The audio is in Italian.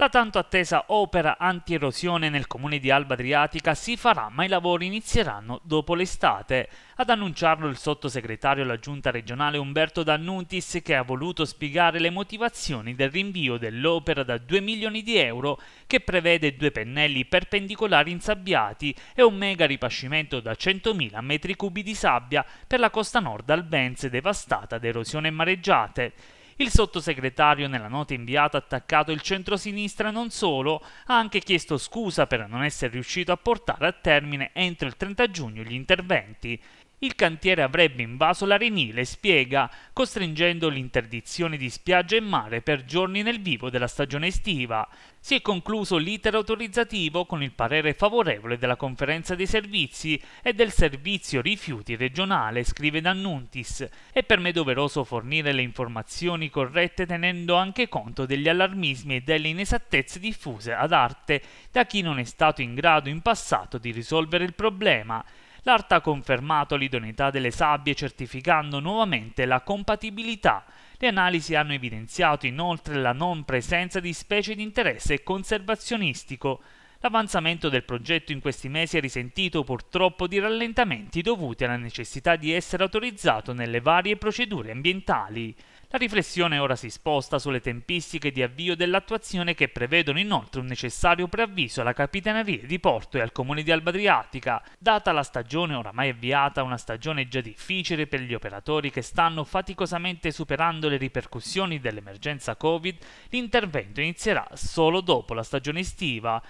La tanto attesa opera antierosione nel comune di Alba Adriatica si farà, ma i lavori inizieranno dopo l'estate. Ad annunciarlo il sottosegretario alla giunta regionale Umberto Dannutis, che ha voluto spiegare le motivazioni del rinvio dell'opera da 2 milioni di euro, che prevede due pennelli perpendicolari insabbiati e un mega ripascimento da 100.000 metri cubi di sabbia per la costa nord albense devastata da erosione e mareggiate. Il sottosegretario nella nota inviata ha attaccato il centrosinistra non solo, ha anche chiesto scusa per non essere riuscito a portare a termine entro il 30 giugno gli interventi il cantiere avrebbe invaso l'arenile, spiega, costringendo l'interdizione di spiaggia e mare per giorni nel vivo della stagione estiva. Si è concluso l'iter autorizzativo con il parere favorevole della conferenza dei servizi e del servizio rifiuti regionale, scrive D'Annuntis, è per me doveroso fornire le informazioni corrette tenendo anche conto degli allarmismi e delle inesattezze diffuse ad arte da chi non è stato in grado in passato di risolvere il problema. L'ARTA ha confermato l'idoneità delle sabbie certificando nuovamente la compatibilità. Le analisi hanno evidenziato inoltre la non presenza di specie di interesse conservazionistico. L'avanzamento del progetto in questi mesi è risentito purtroppo di rallentamenti dovuti alla necessità di essere autorizzato nelle varie procedure ambientali. La riflessione ora si sposta sulle tempistiche di avvio dell'attuazione che prevedono inoltre un necessario preavviso alla Capitaneria di Porto e al Comune di Alba Adriatica, data la stagione oramai avviata, una stagione già difficile per gli operatori che stanno faticosamente superando le ripercussioni dell'emergenza Covid, l'intervento inizierà solo dopo la stagione estiva,